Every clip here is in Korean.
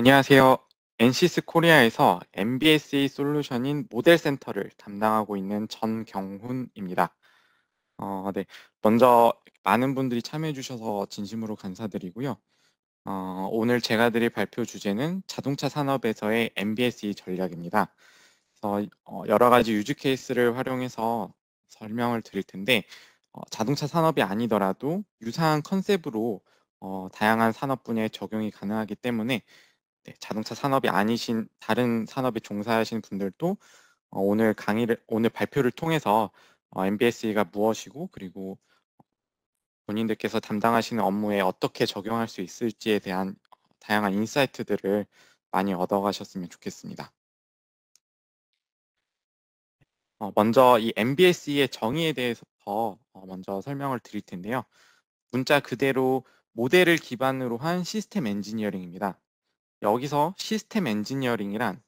안녕하세요. NCS 코리아에서 MBSA 솔루션인 모델 센터를 담당하고 있는 전경훈입니다. 어, 네. 먼저 많은 분들이 참여해 주셔서 진심으로 감사드리고요. 어, 오늘 제가 드릴 발표 주제는 자동차 산업에서의 MBSA 전략입니다. 그래서 어, 여러 가지 유지 케이스를 활용해서 설명을 드릴 텐데 어, 자동차 산업이 아니더라도 유사한 컨셉으로 어, 다양한 산업 분야에 적용이 가능하기 때문에 네, 자동차 산업이 아니신 다른 산업에 종사하시는 분들도 어, 오늘 강의를 오늘 발표를 통해서 어, MBSE가 무엇이고 그리고 본인들께서 담당하시는 업무에 어떻게 적용할 수 있을지에 대한 다양한 인사이트들을 많이 얻어가셨으면 좋겠습니다. 어, 먼저 이 MBSE의 정의에 대해서더터 어, 먼저 설명을 드릴 텐데요. 문자 그대로 모델을 기반으로 한 시스템 엔지니어링입니다. 여기서 시스템 엔지니어링이란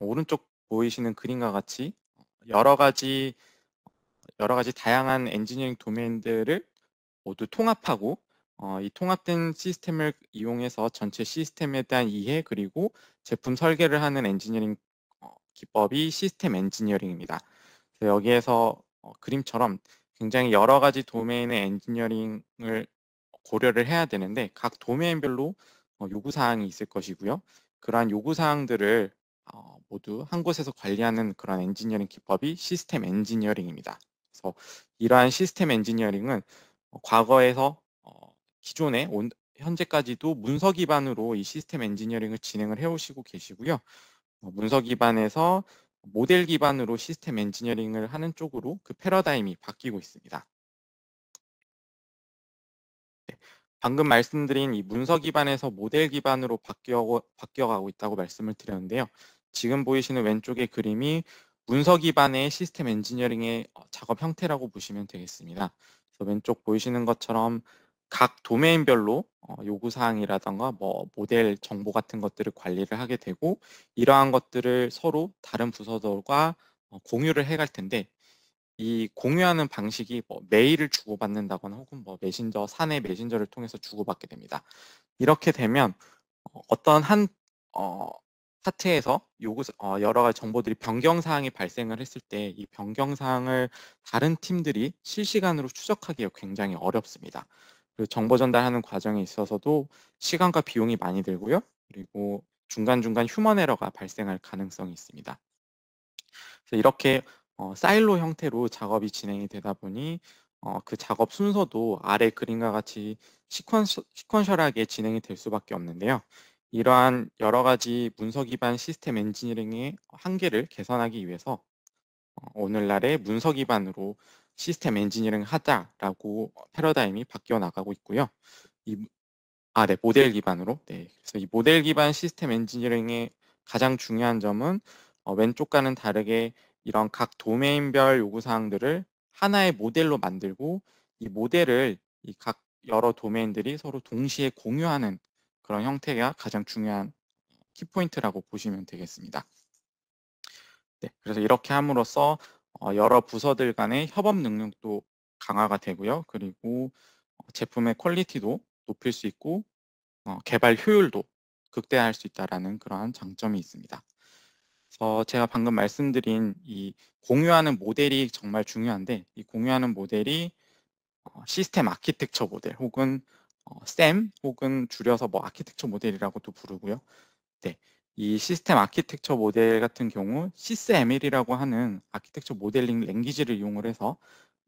오른쪽 보이시는 그림과 같이 여러 가지 여러 가지 다양한 엔지니어링 도메인들을 모두 통합하고 어, 이 통합된 시스템을 이용해서 전체 시스템에 대한 이해 그리고 제품 설계를 하는 엔지니어링 어, 기법이 시스템 엔지니어링입니다. 여기에서 어, 그림처럼 굉장히 여러 가지 도메인의 엔지니어링을 고려를 해야 되는데 각 도메인별로 어, 요구사항이 있을 것이고요. 그러한 요구사항들을 어, 모두 한 곳에서 관리하는 그런 엔지니어링 기법이 시스템 엔지니어링입니다. 그래서 이러한 시스템 엔지니어링은 어, 과거에서 기존에 현재까지도 문서 기반으로 이 시스템 엔지니어링을 진행을 해오시고 계시고요. 문서 기반에서 모델 기반으로 시스템 엔지니어링을 하는 쪽으로 그 패러다임이 바뀌고 있습니다. 방금 말씀드린 이 문서 기반에서 모델 기반으로 바뀌어, 바뀌어가고 있다고 말씀을 드렸는데요. 지금 보이시는 왼쪽의 그림이 문서 기반의 시스템 엔지니어링의 어, 작업 형태라고 보시면 되겠습니다. 그래서 왼쪽 보이시는 것처럼 각 도메인별로 어, 요구사항이라던가 뭐 모델 정보 같은 것들을 관리를 하게 되고 이러한 것들을 서로 다른 부서들과 어, 공유를 해갈 텐데 이 공유하는 방식이 뭐 메일을 주고받는다거나 혹은 뭐 메신저, 사내 메신저를 통해서 주고받게 됩니다. 이렇게 되면 어, 어떤 한 어, 파트에서 요구 어, 여러 가지 정보들이 변경 사항이 발생을 했을 때 이 변경 사항을 다른 팀들이 실시간으로 추적하기가 굉장히 어렵습니다. 그 정보 전달하는 과정에 있어서도 시간과 비용이 많이 들고요. 그리고 중간중간 휴먼 에러가 발생할 가능성이 있습니다. 그래서 이렇게 어, 사일로 형태로 작업이 진행이 되다 보니 어, 그 작업 순서도 아래 그림과 같이 시퀀, 시퀀셜하게 진행이 될 수밖에 없는데요. 이러한 여러 가지 문서 기반 시스템 엔지니어링의 한계를 개선하기 위해서 어, 오늘날의 문서 기반으로 시스템 엔지니어링 하자라고 패러다임이 바뀌어 나가고 있고요. 이, 아, 네, 모델 기반으로. 네, 그래서 이 모델 기반 시스템 엔지니어링의 가장 중요한 점은 어, 왼쪽과는 다르게 이런 각 도메인별 요구사항들을 하나의 모델로 만들고 이 모델을 이 각 여러 도메인들이 서로 동시에 공유하는 그런 형태가 가장 중요한 키포인트라고 보시면 되겠습니다. 네, 그래서 이렇게 함으로써 어, 여러 부서들 간의 협업 능력도 강화가 되고요. 그리고 어, 제품의 퀄리티도 높일 수 있고 어, 개발 효율도 극대화할 수있다는 그러한 장점이 있습니다. 어, 제가 방금 말씀드린 이 공유하는 모델이 정말 중요한데 이 공유하는 모델이 어, 시스템 아키텍처 모델 혹은 어, SAM 혹은 줄여서 뭐 아키텍처 모델이라고도 부르고요. 네. 이 시스템 아키텍처 모델 같은 경우 CSML이라고 하는 아키텍처 모델링 랭귀지를 이용을 해서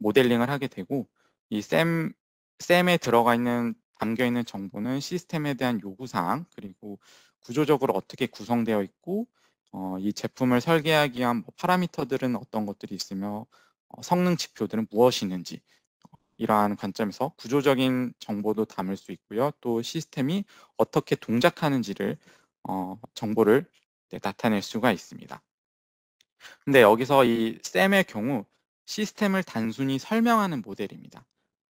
모델링을 하게 되고 이 SAM, SAM에 들어가 있는 담겨 있는 정보는 시스템에 대한 요구 사항 그리고 구조적으로 어떻게 구성되어 있고 어, 이 제품을 설계하기 위한 뭐 파라미터들은 어떤 것들이 있으며 어, 성능 지표들은 무엇이 있는지 이러한 관점에서 구조적인 정보도 담을 수 있고요. 또 시스템이 어떻게 동작하는지를 어, 정보를 네, 나타낼 수가 있습니다. 근데 여기서 이 쌤의 경우 시스템을 단순히 설명하는 모델입니다.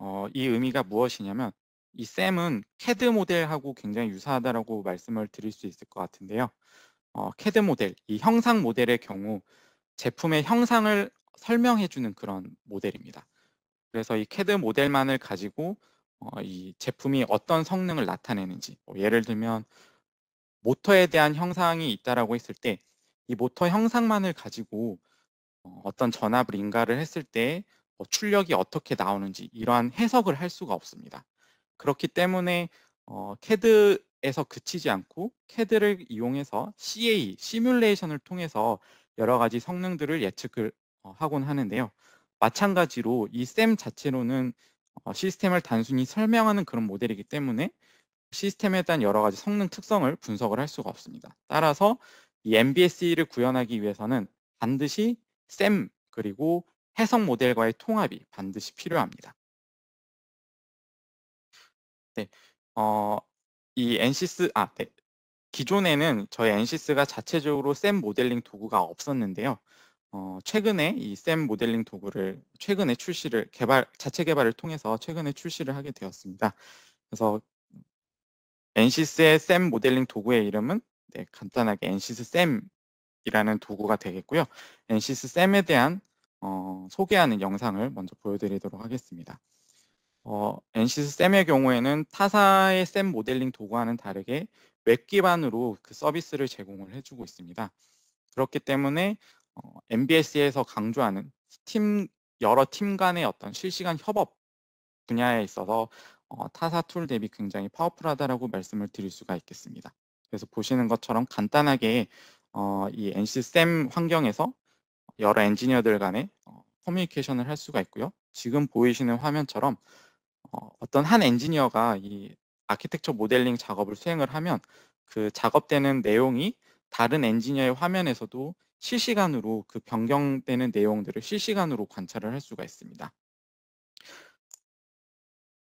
어, 이 의미가 무엇이냐면 이 쌤은 캐드 모델하고 굉장히 유사하다고 말씀을 드릴 수 있을 것 같은데요. 어, 캐드 모델, 이 형상 모델의 경우 제품의 형상을 설명해주는 그런 모델입니다. 그래서 이 캐드 모델만을 가지고 어, 이 제품이 어떤 성능을 나타내는지 뭐 예를 들면 모터에 대한 형상이 있다라고 했을 때 이 모터 형상만을 가지고 어, 어떤 전압을 인가를 했을 때뭐 출력이 어떻게 나오는지 이러한 해석을 할 수가 없습니다. 그렇기 때문에 어, 캐드 에서 그치지 않고 CAD를 이용해서 CA, 시뮬레이션을 통해서 여러 가지 성능들을 예측을 어, 하곤 하는데요. 마찬가지로 이쌤 자체로는 어, 시스템을 단순히 설명하는 그런 모델이기 때문에 시스템에 대한 여러 가지 성능 특성을 분석을 할 수가 없습니다. 따라서 이 MBSE를 구현하기 위해서는 반드시 쌤 그리고 해석 모델과의 통합이 반드시 필요합니다. 네, 어, 이 엔시스 아 네. 기존에는 저희 엔시스가 자체적으로 샘 모델링 도구가 없었는데요. 어, 최근에 이 샘 모델링 도구를 최근에 출시를 개발 자체 개발을 통해서 최근에 출시를 하게 되었습니다. 그래서 엔시스의 샘 모델링 도구의 이름은 네, 간단하게 엔시스 샘이라는 도구가 되겠고요. 엔시스 샘에 대한 어, 소개하는 영상을 먼저 보여드리도록 하겠습니다. 어, NCS 쌤의 경우에는 타사의 쌤 모델링 도구와는 다르게 웹 기반으로 그 서비스를 제공을 해주고 있습니다. 그렇기 때문에 어, MBS에서 강조하는 팀 여러 팀 간의 어떤 실시간 협업 분야에 있어서 어, 타사 툴 대비 굉장히 파워풀하다라고 말씀을 드릴 수가 있겠습니다. 그래서 보시는 것처럼 간단하게 어, 이 NC쌤 환경에서 여러 엔지니어들 간의 어, 커뮤니케이션을 할 수가 있고요. 지금 보이시는 화면처럼 어, 어떤 한 엔지니어가 이 아키텍처 모델링 작업을 수행을 하면 그 작업되는 내용이 다른 엔지니어의 화면에서도 실시간으로 그 변경되는 내용들을 실시간으로 관찰을 할 수가 있습니다.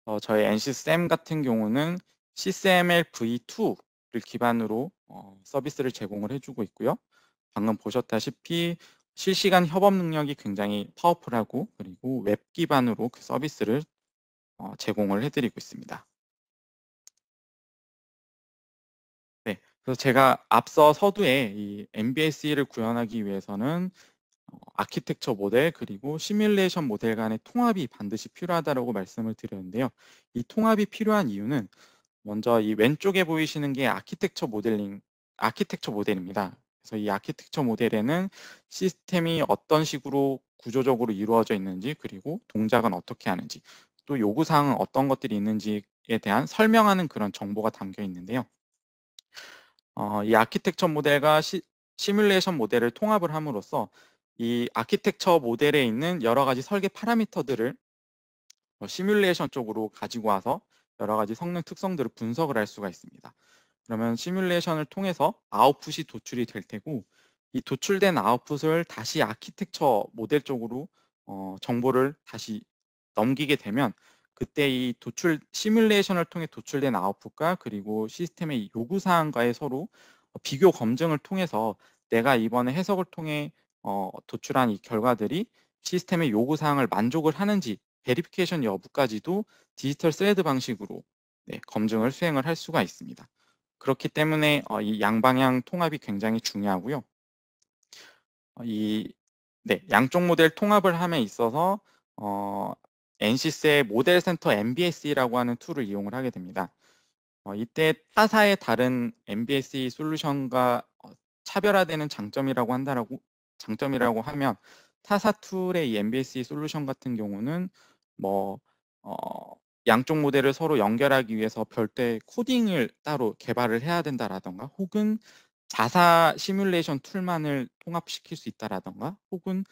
어, 저희 NCSM 같은 경우는 CCML V2를 기반으로 어, 서비스를 제공을 해주고 있고요. 방금 보셨다시피 실시간 협업 능력이 굉장히 파워풀하고 그리고 웹 기반으로 그 서비스를 어, 제공을 해드리고 있습니다. 네, 그래서 제가 앞서 서두에 이 MBSE를 구현하기 위해서는 어, 아키텍처 모델 그리고 시뮬레이션 모델 간의 통합이 반드시 필요하다고 말씀을 드렸는데요. 이 통합이 필요한 이유는 먼저 이 왼쪽에 보이시는 게 아키텍처 모델링, 아키텍처 모델입니다. 그래서 이 아키텍처 모델에는 시스템이 어떤 식으로 구조적으로 이루어져 있는지 그리고 동작은 어떻게 하는지 또 요구사항은 어떤 것들이 있는지에 대한 설명하는 그런 정보가 담겨 있는데요. 어, 이 아키텍처 모델과 시, 시뮬레이션 모델을 통합을 함으로써 이 아키텍처 모델에 있는 여러 가지 설계 파라미터들을 뭐 시뮬레이션 쪽으로 가지고 와서 여러 가지 성능 특성들을 분석을 할 수가 있습니다. 그러면 시뮬레이션을 통해서 아웃풋이 도출이 될 테고 이 도출된 아웃풋을 다시 아키텍처 모델 쪽으로 어, 정보를 다시 넘기게 되면 그때 이 도출 시뮬레이션을 통해 도출된 아웃풋과 그리고 시스템의 요구 사항과의 서로 비교 검증을 통해서 내가 이번에 해석을 통해 어, 도출한 이 결과들이 시스템의 요구 사항을 만족을 하는지 베리피케이션 여부까지도 디지털 스레드 방식으로 네, 검증을 수행을 할 수가 있습니다. 그렇기 때문에 어, 이 양방향 통합이 굉장히 중요하고요. 어, 이 네, 양쪽 모델 통합을 함에 있어서 어, NCS의 모델 센터 MBSE라고 하는 툴을 이용을 하게 됩니다. 어, 이때 타사의 다른 MBSE 솔루션과 어, 차별화되는 장점이라고 한다라고 장점이라고 하면 타사 툴의 이 MBSE 솔루션 같은 경우는 뭐 어, 양쪽 모델을 서로 연결하기 위해서 별도의 코딩을 따로 개발을 해야 된다라던가 혹은 자사 시뮬레이션 툴만을 통합시킬 수 있다라던가 혹은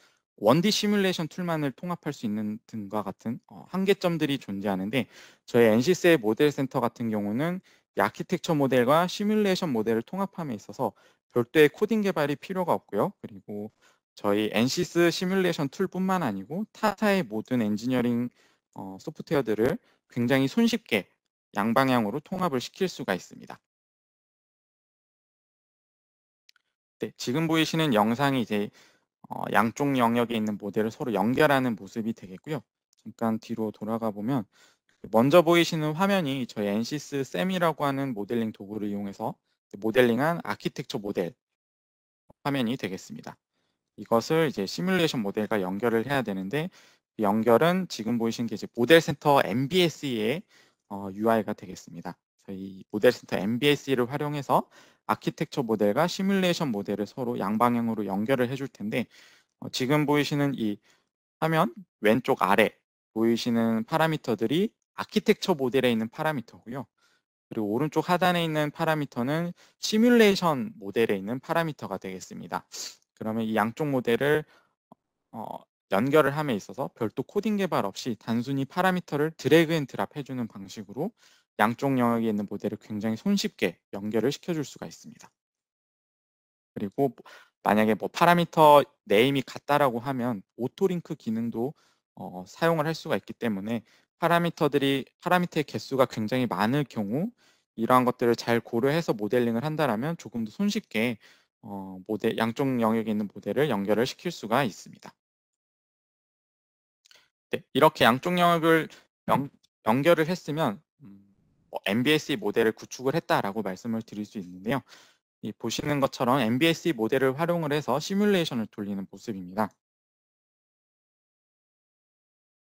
원디 시뮬레이션 툴만을 통합할 수 있는 등과 같은 어, 한계점들이 존재하는데 저희 NCS의 모델 센터 같은 경우는 이 아키텍처 모델과 시뮬레이션 모델을 통합함에 있어서 별도의 코딩 개발이 필요가 없고요. 그리고 저희 NCS 시뮬레이션 툴뿐만 아니고 타타의 모든 엔지니어링 어, 소프트웨어들을 굉장히 손쉽게 양방향으로 통합을 시킬 수가 있습니다. 네, 지금 보이시는 영상이 이제 어, 양쪽 영역에 있는 모델을 서로 연결하는 모습이 되겠고요. 잠깐 뒤로 돌아가 보면 그 먼저 보이시는 화면이 저희 n 엔시스 쌤이라고 하는 모델링 도구를 이용해서 모델링한 아키텍처 모델 화면이 되겠습니다. 이것을 이제 시뮬레이션 모델과 연결을 해야 되는데 그 연결은 지금 보이신 게 이제 모델 센터 MBS의 어, UI가 되겠습니다. 저희 모델센터 MBS를 e 활용해서 아키텍처 모델과 시뮬레이션 모델을 서로 양방향으로 연결을 해줄 텐데 어, 지금 보이시는 이 화면 왼쪽 아래 보이시는 파라미터들이 아키텍처 모델에 있는 파라미터고요. 그리고 오른쪽 하단에 있는 파라미터는 시뮬레이션 모델에 있는 파라미터가 되겠습니다. 그러면 이 양쪽 모델을 어, 연결을 함에 있어서 별도 코딩 개발 없이 단순히 파라미터를 드래그 앤 드랍 해주는 방식으로 양쪽 영역에 있는 모델을 굉장히 손쉽게 연결을 시켜줄 수가 있습니다. 그리고 뭐 만약에 뭐 파라미터 네임이 같다라고 하면 오토링크 기능도 어, 사용을 할 수가 있기 때문에 파라미터들이 파라미터의 개수가 굉장히 많을 경우 이러한 것들을 잘 고려해서 모델링을 한다라면 조금 더 손쉽게 어, 모델 양쪽 영역에 있는 모델을 연결을 시킬 수가 있습니다. 네, 이렇게 양쪽 영역을 연, 연결을 했으면 MBSE 어, 모델을 구축을 했다라고 말씀을 드릴 수 있는데요. 이 보시는 것처럼 MBSE 모델을 활용을 해서 시뮬레이션을 돌리는 모습입니다.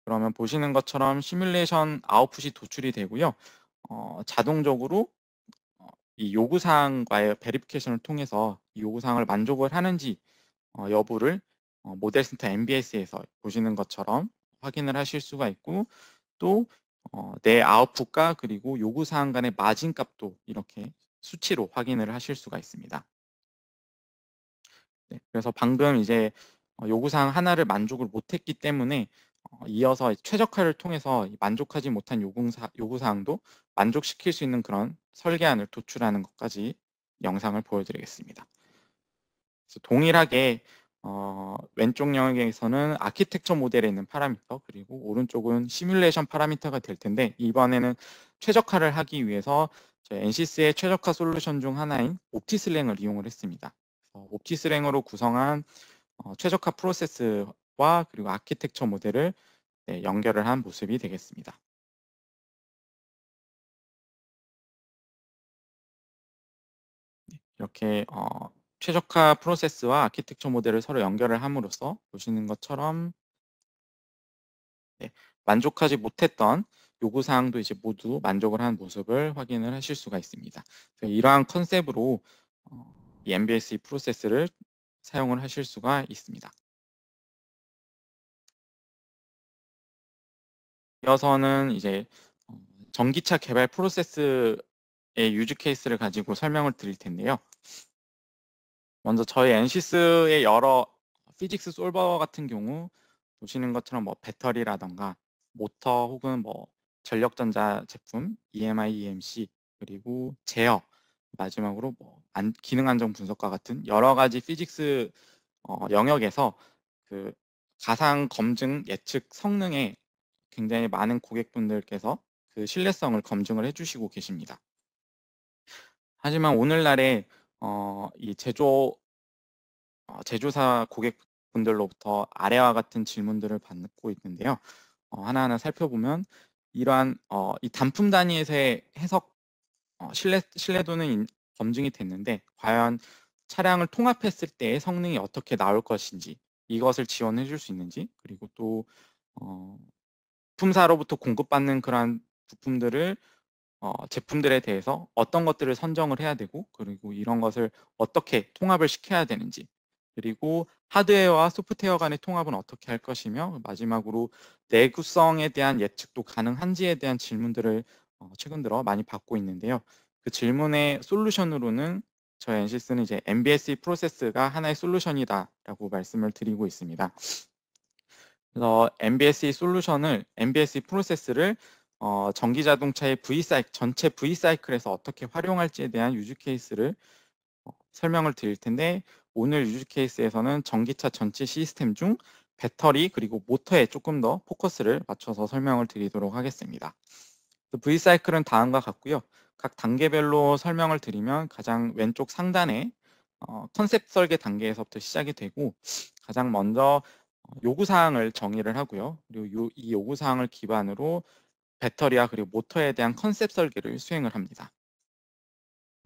그러면 보시는 것처럼 시뮬레이션 아웃풋이 도출이 되고요. 어, 자동적으로 어, 이 요구사항과의 베리피케이션을 통해서 이 요구사항을 만족을 하는지 어, 여부를 어, 모델센터 MBS에서 보시는 것처럼 확인을 하실 수가 있고 또 어, 내 아웃풋과 그리고 요구사항 간의 마진 값도 이렇게 수치로 확인을 하실 수가 있습니다. 네, 그래서 방금 이제 어, 요구사항 하나를 만족을 못했기 때문에 어, 이어서 최적화를 통해서 만족하지 못한 요구사, 요구사항도 만족시킬 수 있는 그런 설계안을 도출하는 것까지 영상을 보여드리겠습니다. 동일하게 어, 왼쪽 영역에서는 아키텍처 모델에 있는 파라미터 그리고 오른쪽은 시뮬레이션 파라미터가 될 텐데 이번에는 최적화를 하기 위해서 NCS의 최적화 솔루션 중 하나인 옵티슬랭을 이용을 했습니다. 옵티슬랭으로 구성한 어, 최적화 프로세스와 그리고 아키텍처 모델을 네, 연결을 한 모습이 되겠습니다. 네, 이렇게 어, 최적화 프로세스와 아키텍처 모델을 서로 연결을 함으로써 보시는 것처럼 네, 만족하지 못했던 요구사항도 이제 모두 만족을 한 모습을 확인을 하실 수가 있습니다. 이러한 컨셉으로 어, 이 MBSE 프로세스를 사용을 하실 수가 있습니다. 이어서는 이제 어, 전기차 개발 프로세스의 유즈 케이스를 가지고 설명을 드릴 텐데요. 먼저 저희 엔시스의 여러 피직스 솔버 같은 경우 보시는 것처럼 뭐 배터리라던가 모터 혹은 뭐 전력전자 제품, EMI, EMC 그리고 제어 마지막으로 뭐 안, 기능 안정 분석과 같은 여러 가지 피직스 어, 영역에서 그 가상 검증 예측 성능에 굉장히 많은 고객분들께서 그 신뢰성을 검증을 해주시고 계십니다. 하지만 오늘날에 어, 이 제조 어, 제조사 고객분들로부터 아래와 같은 질문들을 받고 있는데요. 어, 하나하나 살펴보면 이러한 어, 이 단품 단위에서의 해석 어, 신뢰 신뢰도는 인, 검증이 됐는데 과연 차량을 통합했을 때의 성능이 어떻게 나올 것인지 이것을 지원해 줄 수 있는지 그리고 또 어, 품사로부터 공급받는 그러한 부품들을 어, 제품들에 대해서 어떤 것들을 선정을 해야 되고 그리고 이런 것을 어떻게 통합을 시켜야 되는지 그리고 하드웨어와 소프트웨어 간의 통합은 어떻게 할 것이며 마지막으로 내구성에 대한 예측도 가능한지에 대한 질문들을 어, 최근 들어 많이 받고 있는데요. 그 질문의 솔루션으로는 저희 엔시스는 이제 MBSE 프로세스가 하나의 솔루션이다라고 말씀을 드리고 있습니다. 그래서 MBSE 솔루션을 m b s 프로세스를 어, 전기 자동차의 V 사이 전체 V 사이클에서 어떻게 활용할지에 대한 유즈 케이스를 어, 설명을 드릴 텐데 오늘 유즈 케이스에서는 전기차 전체 시스템 중 배터리 그리고 모터에 조금 더 포커스를 맞춰서 설명을 드리도록 하겠습니다. V 사이클은 다음과 같고요. 각 단계별로 설명을 드리면 가장 왼쪽 상단에 어, 컨셉 설계 단계에서부터 시작이 되고 가장 먼저 어, 요구사항을 정의를 하고요. 그리고 요, 이 요구사항을 기반으로 배터리와 그리고 모터에 대한 컨셉 설계를 수행을 합니다.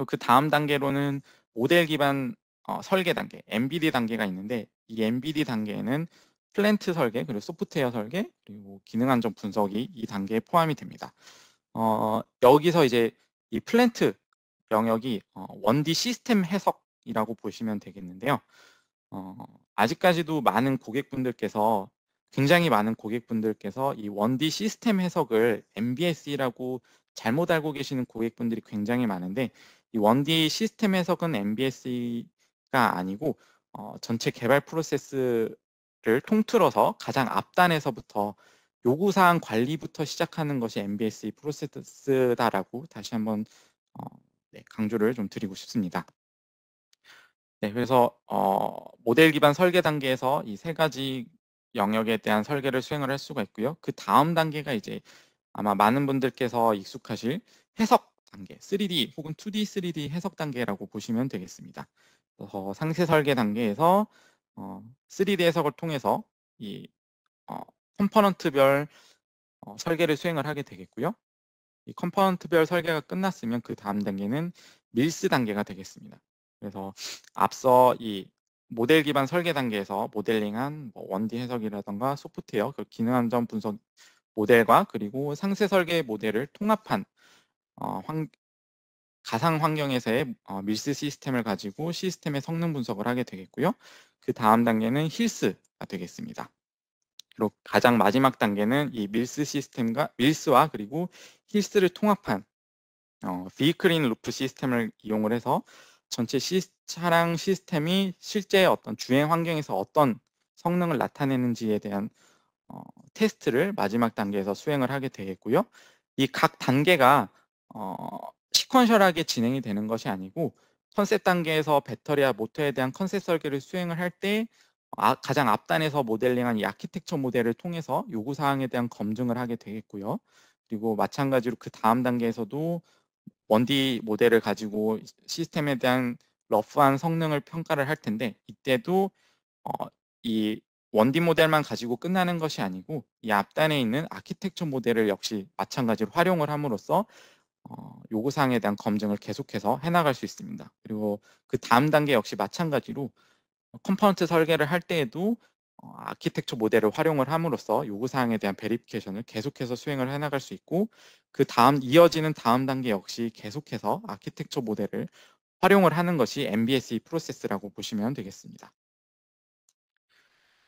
그 다음 단계로는 모델 기반 어, 설계 단계, MBD 단계가 있는데 이 MBD 단계에는 플랜트 설계, 그리고 소프트웨어 설계, 그리고 기능 안정 분석이 이 단계에 포함이 됩니다. 어, 여기서 이제 이 플랜트 영역이 어, 1D 시스템 해석이라고 보시면 되겠는데요. 어, 아직까지도 많은 고객분들께서 굉장히 많은 고객분들께서 이 원디 시스템 해석을 MBS라고 잘못 알고 계시는 고객분들이 굉장히 많은데 이 원디 시스템 해석은 MBS가 아니고 어, 전체 개발 프로세스를 통틀어서 가장 앞단에서부터 요구사항 관리부터 시작하는 것이 MBS의 프로세스다라고 다시 한번 어, 네, 강조를 좀 드리고 싶습니다. 네, 그래서 어, 모델 기반 설계 단계에서 이 세 가지 영역에 대한 설계를 수행을 할 수가 있고요. 그 다음 단계가 이제 아마 많은 분들께서 익숙하실 해석 단계, 3D 혹은 2D, 3D 해석 단계라고 보시면 되겠습니다. 그래서 상세 설계 단계에서 어, 3D 해석을 통해서 이 어, 컴포넌트별 어, 설계를 수행을 하게 되겠고요. 이 컴포넌트별 설계가 끝났으면 그 다음 단계는 밀스 단계가 되겠습니다. 그래서 앞서 이 모델 기반 설계 단계에서 모델링한 뭐 원디 해석이라던가 소프트웨어, 기능 안전 분석 모델과 그리고 상세 설계 모델을 통합한 어, 환, 가상 환경에서의 어, 밀스 시스템을 가지고 시스템의 성능 분석을 하게 되겠고요. 그 다음 단계는 힐스가 되겠습니다. 그리고 가장 마지막 단계는 이 밀스 시스템과 밀스와 그리고 힐스를 통합한 어, 비클린 루프 시스템을 이용을 해서 전체 시, 차량 시스템이 실제 어떤 주행 환경에서 어떤 성능을 나타내는지에 대한 어, 테스트를 마지막 단계에서 수행을 하게 되겠고요. 이 각 단계가 어, 시퀀셜하게 진행이 되는 것이 아니고 컨셉 단계에서 배터리와 모터에 대한 컨셉 설계를 수행을 할때 아, 가장 앞단에서 모델링한 이 아키텍처 모델을 통해서 요구사항에 대한 검증을 하게 되겠고요. 그리고 마찬가지로 그 다음 단계에서도 원디 모델을 가지고 시스템에 대한 러프한 성능을 평가를 할 텐데 이때도 어, 이 원디 모델만 가지고 끝나는 것이 아니고 이 앞단에 있는 아키텍처 모델을 역시 마찬가지로 활용을 함으로써 어, 요구사항에 대한 검증을 계속해서 해나갈 수 있습니다. 그리고 그 다음 단계 역시 마찬가지로 컴포넌트 설계를 할 때에도 어, 아키텍처 모델을 활용을 함으로써 요구사항에 대한 베리피케이션을 계속해서 수행을 해나갈 수 있고 그 다음 이어지는 다음 단계 역시 계속해서 아키텍처 모델을 활용을 하는 것이 MBSE 프로세스라고 보시면 되겠습니다.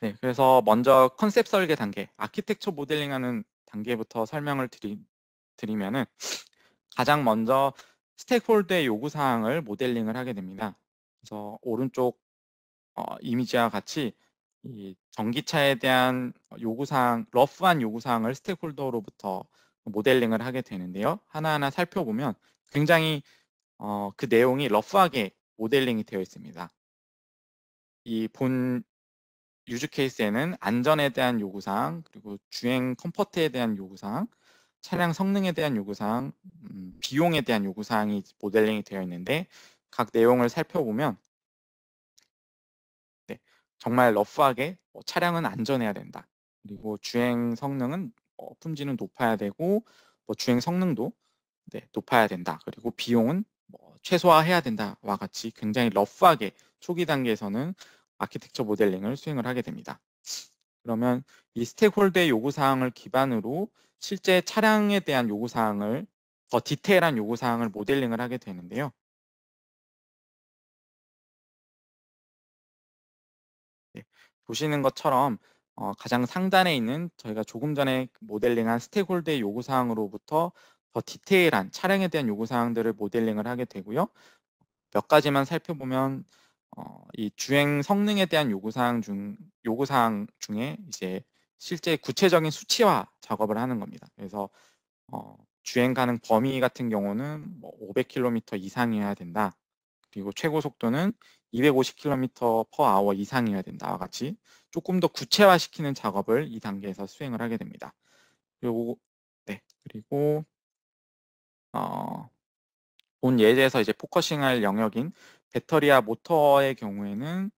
네, 그래서 먼저 컨셉 설계 단계, 아키텍처 모델링하는 단계부터 설명을 드리, 면은 가장 먼저 스테이크홀더의 요구사항을 모델링을 하게 됩니다. 그래서 오른쪽 어, 이미지와 같이 이 전기차에 대한 요구사항, 러프한 요구사항을 스테이크홀더로부터 모델링을 하게 되는데요. 하나하나 살펴보면 굉장히 어, 그 내용이 러프하게 모델링이 되어 있습니다. 이 본 유즈 케이스에는 안전에 대한 요구사항, 그리고 주행 컴포트에 대한 요구사항, 차량 성능에 대한 요구사항, 음, 비용에 대한 요구사항이 모델링이 되어 있는데 각 내용을 살펴보면 정말 러프하게 어, 차량은 안전해야 된다. 그리고 주행 성능은 어, 품질은 높아야 되고 뭐 주행 성능도 네, 높아야 된다. 그리고 비용은 뭐 최소화해야 된다와 같이 굉장히 러프하게 초기 단계에서는 아키텍처 모델링을 수행을 하게 됩니다. 그러면 이 스테이크홀더의 요구사항을 기반으로 실제 차량에 대한 요구사항을 더 디테일한 요구사항을 모델링을 하게 되는데요. 보시는 것처럼 어, 가장 상단에 있는 저희가 조금 전에 모델링한 스테이크홀더의 요구사항으로부터 더 디테일한 차량에 대한 요구사항들을 모델링을 하게 되고요. 몇 가지만 살펴보면 어, 이 주행 성능에 대한 요구사항 중 요구사항 중에 이제 실제 구체적인 수치화 작업을 하는 겁니다. 그래서 어, 주행 가능 범위 같은 경우는 뭐 500km 이상이어야 된다. 그리고 최고 속도는 250km per hour 이상이어야 된다와 같이 조금 더 구체화시키는 작업을 이 단계에서 수행을 하게 됩니다. 그리고 네 그리고 어, 본 예제에서 이제 포커싱할 영역인 배터리와 모터의 경우에는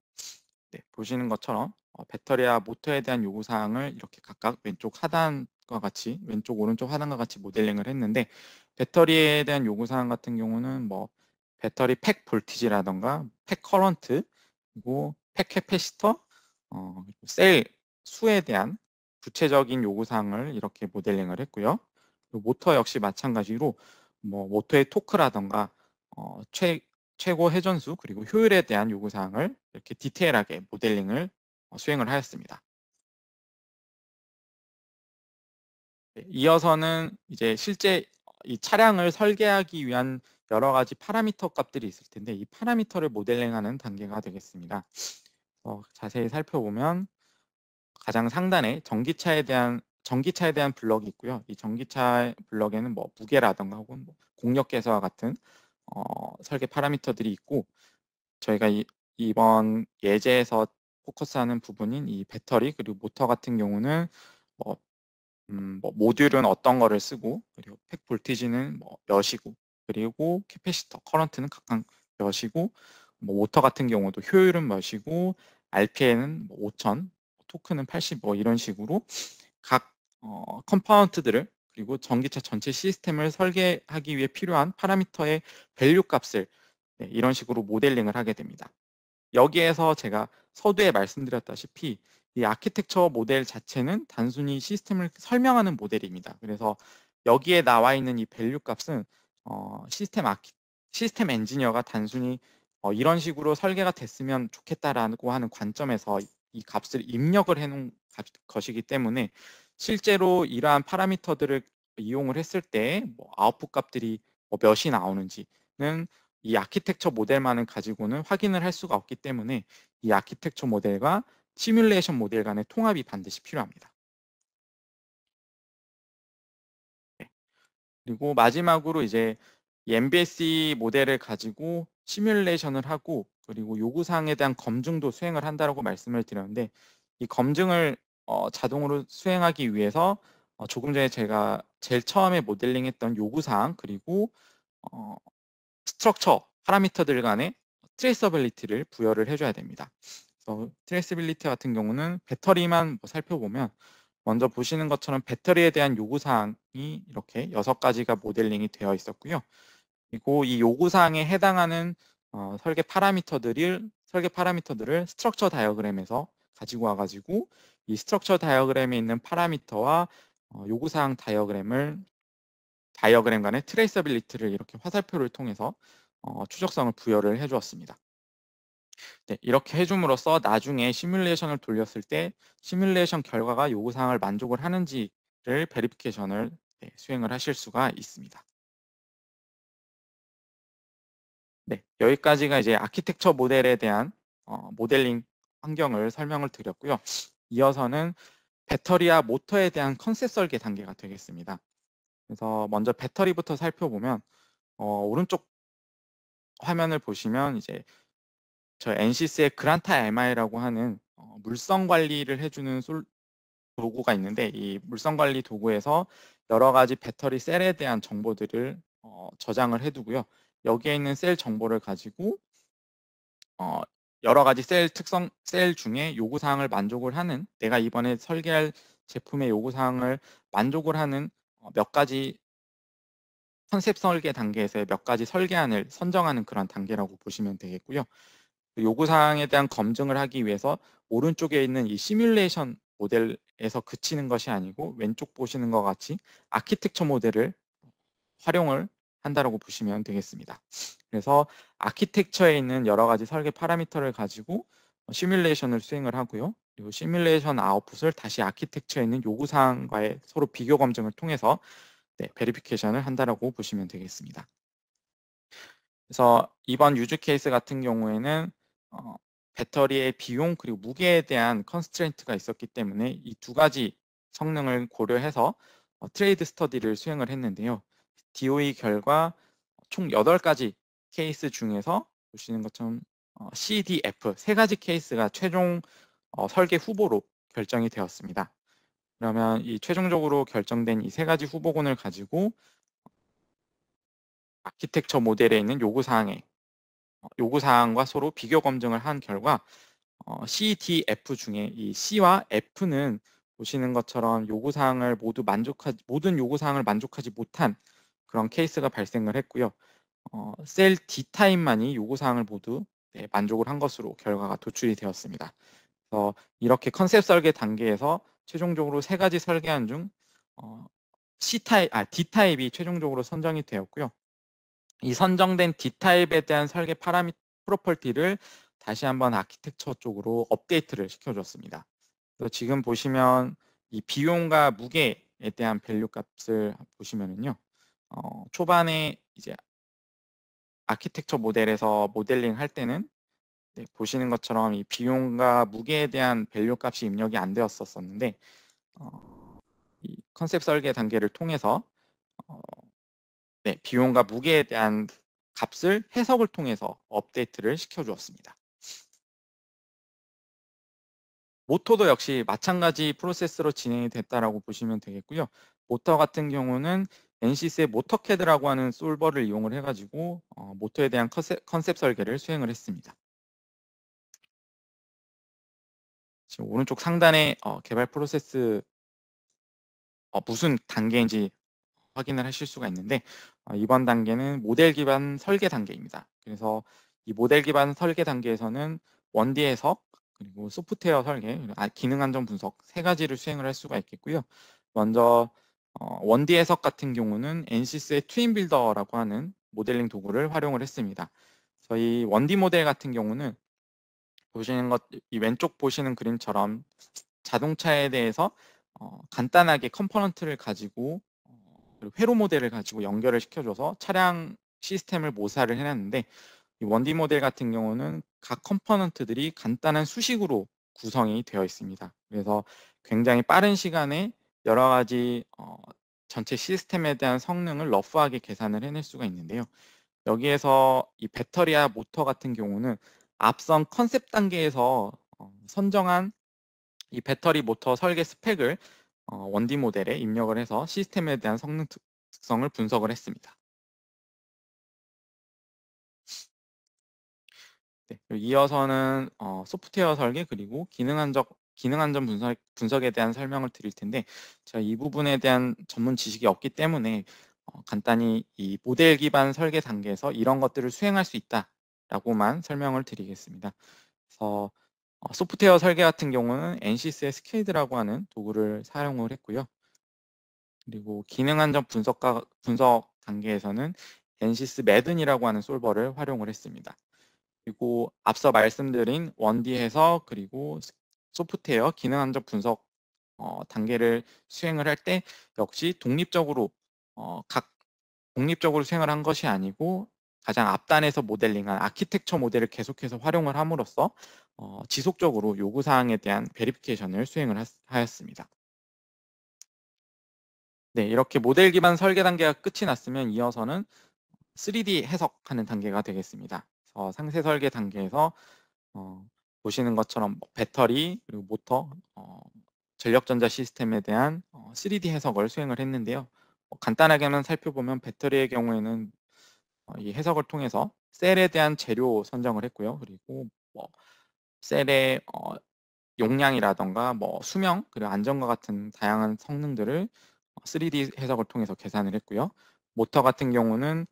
네, 보시는 것처럼 어, 배터리와 모터에 대한 요구사항을 이렇게 각각 왼쪽 하단과 같이 왼쪽 오른쪽 하단과 같이 모델링을 했는데 배터리에 대한 요구사항 같은 경우는 뭐 배터리 팩 볼티지라던가 팩 커런트 그리고 팩 캐패시터 어, 셀 수에 대한 구체적인 요구사항을 이렇게 모델링을 했고요. 모터 역시 마찬가지로 뭐 모터의 토크라던가 어, 최, 최고 회전수 그리고 효율에 대한 요구사항을 이렇게 디테일하게 모델링을 어, 수행을 하였습니다. 네, 이어서는 이제 실제 이 차량을 설계하기 위한 여러 가지 파라미터 값들이 있을 텐데 이 파라미터를 모델링하는 단계가 되겠습니다. 어, 자세히 살펴보면 가장 상단에 전기차에 대한 전기차에 대한 블럭이 있고요. 이 전기차 블럭에는 뭐 무게라든가 혹은 뭐 공력 개서와 같은 어, 설계 파라미터들이 있고 저희가 이, 이번 예제에서 포커스하는 부분인 이 배터리 그리고 모터 같은 경우는 뭐, 음, 뭐 모듈은 어떤 거를 쓰고 그리고 팩 볼티지는 뭐 몇이고 그리고 캐패시터, 커런트는 각각 몇이고 뭐 워터 같은 경우도 효율은 몇이고 RPN은 뭐 5000, 뭐 토크는80 뭐 이런 식으로 각 어, 컴파운트들을 그리고 전기차 전체 시스템을 설계하기 위해 필요한 파라미터의 밸류 값을 네, 이런 식으로 모델링을 하게 됩니다. 여기에서 제가 서두에 말씀드렸다시피 이 아키텍처 모델 자체는 단순히 시스템을 설명하는 모델입니다. 그래서 여기에 나와 있는 이 밸류 값은 어, 시스템 아키, 시스템 엔지니어가 단순히 어, 이런 식으로 설계가 됐으면 좋겠다라고 하는 관점에서 이 값을 입력을 해놓은 값, 것이기 때문에 실제로 이러한 파라미터들을 이용을 했을 때뭐 아웃풋 값들이 뭐 몇이 나오는지는 이 아키텍처 모델만을 가지고는 확인을 할 수가 없기 때문에 이 아키텍처 모델과 시뮬레이션 모델 간의 통합이 반드시 필요합니다. 그리고 마지막으로 이제 m b c 모델을 가지고 시뮬레이션을 하고 그리고 요구사항에 대한 검증도 수행을 한다고 말씀을 드렸는데 이 검증을 어, 자동으로 수행하기 위해서 어, 조금 전에 제가 제일 처음에 모델링했던 요구사항 그리고 어, 스트럭처 파라미터들 간의 트레이서빌리티를 부여를 해줘야 됩니다. 트레이서빌리티 같은 경우는 배터리만 뭐 살펴보면 먼저 보시는 것처럼 배터리에 대한 요구사항이 이렇게 6가지가 모델링이 되어 있었고요. 그리고 이 요구사항에 해당하는 어, 설계 파라미터들을 설계 파라미터들을 스트럭처 다이어그램에서 가지고 와가지고 이 스트럭처 다이어그램에 있는 파라미터와 어, 요구사항 다이어그램을 다이어그램 간의 트레이서빌리티를 이렇게 화살표를 통해서 어, 추적성을 부여를 해주었습니다. 네, 이렇게 해줌으로써 나중에 시뮬레이션을 돌렸을 때 시뮬레이션 결과가 요구사항을 만족을 하는지를 베리피케이션을 네, 수행을 하실 수가 있습니다. 네, 여기까지가 이제 아키텍처 모델에 대한 어, 모델링 환경을 설명을 드렸고요. 이어서는 배터리와 모터에 대한 컨셉 설계 단계가 되겠습니다. 그래서 먼저 배터리부터 살펴보면 어, 오른쪽 화면을 보시면 이제 저 NCS의 그란타 MI라고 하는 어, 물성 관리를 해주는 솔, 도구가 있는데 이 물성 관리 도구에서 여러 가지 배터리 셀에 대한 정보들을 어, 저장을 해두고요. 여기에 있는 셀 정보를 가지고 어, 여러 가지 셀 특성 셀 중에 요구 사항을 만족을 하는 내가 이번에 설계할 제품의 요구 사항을 만족을 하는 어, 몇 가지 컨셉 설계 단계에서의 몇 가지 설계안을 선정하는 그런 단계라고 보시면 되겠고요. 그 요구사항에 대한 검증을 하기 위해서 오른쪽에 있는 이 시뮬레이션 모델에서 그치는 것이 아니고 왼쪽 보시는 것 같이 아키텍처 모델을 활용을 한다라고 보시면 되겠습니다. 그래서 아키텍처에 있는 여러 가지 설계 파라미터를 가지고 시뮬레이션을 수행을 하고요. 이 시뮬레이션 아웃풋을 다시 아키텍처에 있는 요구사항과의 서로 비교 검증을 통해서 네, 베리피케이션을 한다라고 보시면 되겠습니다. 그래서 이번 유즈 케이스 같은 경우에는 어, 배터리의 비용 그리고 무게에 대한 컨스트레인트가 있었기 때문에 이 두 가지 성능을 고려해서 어, 트레이드 스터디를 수행을 했는데요. DOE 결과 총 8가지 케이스 중에서 보시는 것처럼 어, CDF 세 가지 케이스가 최종 어, 설계 후보로 결정이 되었습니다. 그러면 이 최종적으로 결정된 이 세 가지 후보군을 가지고 아키텍처 모델에 있는 요구 사항에 어, 요구사항과 서로 비교 검증을 한 결과 어, C, e t F 중에 이 C와 F는 보시는 것처럼 요구사항을 모두 만족하지 모든 요구사항을 만족하지 못한 그런 케이스가 발생을 했고요. 어, 셀 D 타임만이 요구사항을 모두 네, 만족을 한 것으로 결과가 도출이 되었습니다. 그래서 이렇게 컨셉 설계 단계에서 최종적으로 세 가지 설계안 중 어, C 타입, 아 D 타입이 최종적으로 선정이 되었고요. 이 선정된 D타입에 대한 설계 파라미터 프로퍼티를 다시 한번 아키텍처 쪽으로 업데이트를 시켜줬습니다. 또 지금 보시면 이 비용과 무게에 대한 밸류 값을 보시면은요. 어, 초반에 이제 아키텍처 모델에서 모델링 할 때는 네, 보시는 것처럼 이 비용과 무게에 대한 밸류 값이 입력이 안 되었었는데 어, 이 컨셉 설계 단계를 통해서 어, 네, 비용과 무게에 대한 값을 해석을 통해서 업데이트를 시켜주었습니다. 모터도 역시 마찬가지 프로세스로 진행이 됐다라고 보시면 되겠고요. 모터 같은 경우는 n c c 의 모터캐드라고 하는 솔버를 이용을 해가지고 어, 모터에 대한 컨셉, 컨셉, 설계를 수행을 했습니다. 지금 오른쪽 상단에 어, 개발 프로세스 어, 무슨 단계인지 확인을 하실 수가 있는데 어, 이번 단계는 모델 기반 설계 단계입니다. 그래서 이 모델 기반 설계 단계에서는 원디 해석 그리고 소프트웨어 설계, 아, 기능 안전 분석 세 가지를 수행을 할 수가 있겠고요. 먼저 어, 원디 해석 같은 경우는 NCS의 트윈 빌더라고 하는 모델링 도구를 활용을 했습니다. 저희 원디 모델 같은 경우는 보시는 것, 이 왼쪽 보시는 그림처럼 자동차에 대해서 어, 간단하게 컴포넌트를 가지고 회로 모델을 가지고 연결을 시켜줘서 차량 시스템을 모사를 해놨는데 이 원디 모델 같은 경우는 각 컴포넌트들이 간단한 수식으로 구성이 되어 있습니다. 그래서 굉장히 빠른 시간에 여러 가지 어, 전체 시스템에 대한 성능을 러프하게 계산을 해낼 수가 있는데요. 여기에서 이 배터리와 모터 같은 경우는 앞선 컨셉 단계에서 어, 선정한 이 배터리 모터 설계 스펙을 어, 원디 모델에 입력을 해서 시스템에 대한 성능 특성을 분석을 했습니다. 네, 이어서는 어, 소프트웨어 설계 그리고 기능안적 기능안전 분석, 분석에 대한 설명을 드릴 텐데 제가 이 부분에 대한 전문 지식이 없기 때문에 어, 간단히 이 모델 기반 설계 단계에서 이런 것들을 수행할 수 있다라고만 설명을 드리겠습니다. 그래서 어, 소프트웨어 설계 같은 경우는 NCS의 스케이드라고 하는 도구를 사용을 했고요. 그리고 기능안전 분석가, 분석 단계에서는 NCS 매든이라고 하는 솔버를 활용을 했습니다. 그리고 앞서 말씀드린 원디 해서 그리고 소프트웨어 기능안전 분석 어, 단계를 수행을 할 때 역시 독립적으로 어, 각 독립적으로 수행을 한 것이 아니고 가장 앞단에서 모델링한 아키텍처 모델을 계속해서 활용을 함으로써 어, 지속적으로 요구사항에 대한 베리피케이션을 수행을 하였습니다. 네, 이렇게 모델 기반 설계 단계가 끝이 났으면 이어서는 3D 해석하는 단계가 되겠습니다. 그래서 상세 설계 단계에서 어, 보시는 것처럼 뭐 배터리 그리고 모터, 어, 전력전자 시스템에 대한 3D 어, 해석을 수행을 했는데요. 뭐 간단하게만 살펴보면 배터리의 경우에는 어, 이 해석을 통해서 셀에 대한 재료 선정을 했고요. 그리고 뭐 셀의 어, 용량이라던가 뭐 수명 그리고 안정과 같은 다양한 성능들을 3D 어, 해석을 통해서 계산을 했고요. 모터 같은 경우는